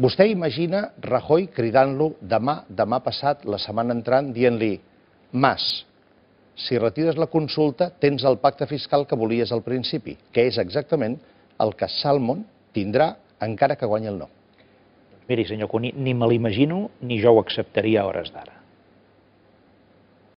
Vostè imagina Rajoy cridant-lo demà, demà passat, la setmana entrant, dient-li Mas, si retires la consulta tens el pacte fiscal que volies al principi, que és exactament el que Salmon tindrà encara que guanyi el no. Miri, senyor Cuní, ni me l'imagino ni jo ho acceptaria a hores d'ara.